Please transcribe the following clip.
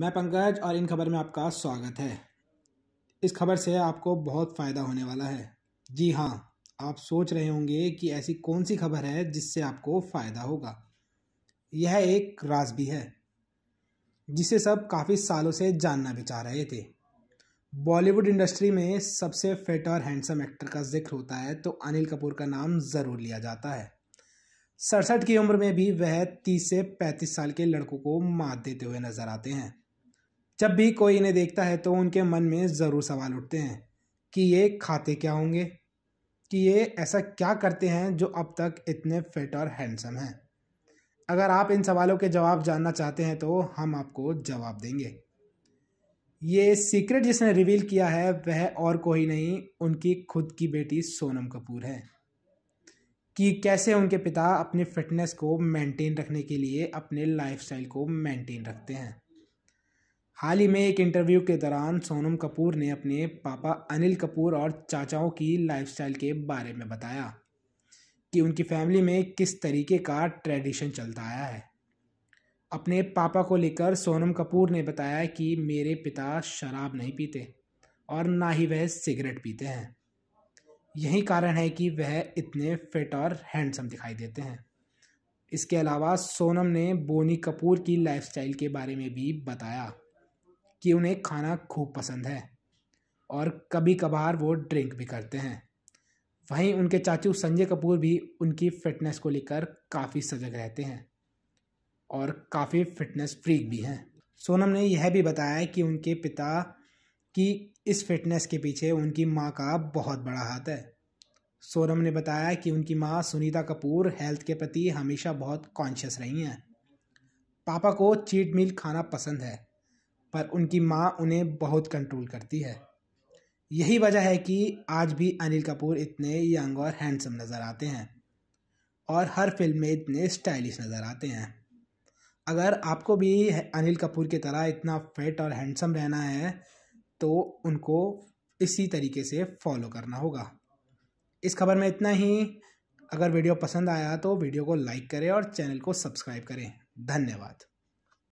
मैं पंकज और इन खबर में आपका स्वागत है इस खबर से आपको बहुत फ़ायदा होने वाला है जी हाँ आप सोच रहे होंगे कि ऐसी कौन सी खबर है जिससे आपको फ़ायदा होगा यह एक राज भी है जिसे सब काफ़ी सालों से जानना भी चाह रहे थे बॉलीवुड इंडस्ट्री में सबसे फिट और हैंडसम एक्टर का जिक्र होता है तो अनिल कपूर का नाम ज़रूर लिया जाता है सड़सठ की उम्र में भी वह तीस से पैंतीस साल के लड़कों को मात देते हुए नजर आते हैं जब भी कोई इन्हें देखता है तो उनके मन में ज़रूर सवाल उठते हैं कि ये खाते क्या होंगे कि ये ऐसा क्या करते हैं जो अब तक इतने फिट और हैंडसम हैं अगर आप इन सवालों के जवाब जानना चाहते हैं तो हम आपको जवाब देंगे ये सीक्रेट जिसने रिवील किया है वह और कोई नहीं उनकी खुद की बेटी सोनम कपूर है कि कैसे उनके पिता अपनी फिटनेस को मेंटेन रखने के लिए अपने लाइफस्टाइल को मेंटेन रखते हैं हाल ही में एक इंटरव्यू के दौरान सोनम कपूर ने अपने पापा अनिल कपूर और चाचाओं की लाइफस्टाइल के बारे में बताया कि उनकी फैमिली में किस तरीके का ट्रेडिशन चलता आया है अपने पापा को लेकर सोनम कपूर ने बताया कि मेरे पिता शराब नहीं पीते और ना ही वह सिगरेट पीते हैं यही कारण है कि वह इतने फिट और हैंडसम दिखाई देते हैं इसके अलावा सोनम ने बोनी कपूर की लाइफस्टाइल के बारे में भी बताया कि उन्हें खाना खूब पसंद है और कभी कभार वो ड्रिंक भी करते हैं वहीं उनके चाचू संजय कपूर भी उनकी फ़िटनेस को लेकर काफ़ी सजग रहते हैं और काफ़ी फिटनेस फ्रीक भी हैं सोनम ने यह भी बताया कि उनके पिता की इस फिटनेस के पीछे उनकी माँ का बहुत बड़ा हाथ है सोनम ने बताया कि उनकी माँ सुनीता कपूर हेल्थ के प्रति हमेशा बहुत कॉन्शियस रही हैं पापा को चीट मील खाना पसंद है पर उनकी माँ उन्हें बहुत कंट्रोल करती है यही वजह है कि आज भी अनिल कपूर इतने यंग और हैंडसम नज़र आते हैं और हर फिल्म में इतने स्टाइलिश नज़र आते हैं अगर आपको भी अनिल कपूर की तरह इतना फिट और हैंडसम रहना है तो उनको इसी तरीके से फॉलो करना होगा इस खबर में इतना ही अगर वीडियो पसंद आया तो वीडियो को लाइक करें और चैनल को सब्सक्राइब करें धन्यवाद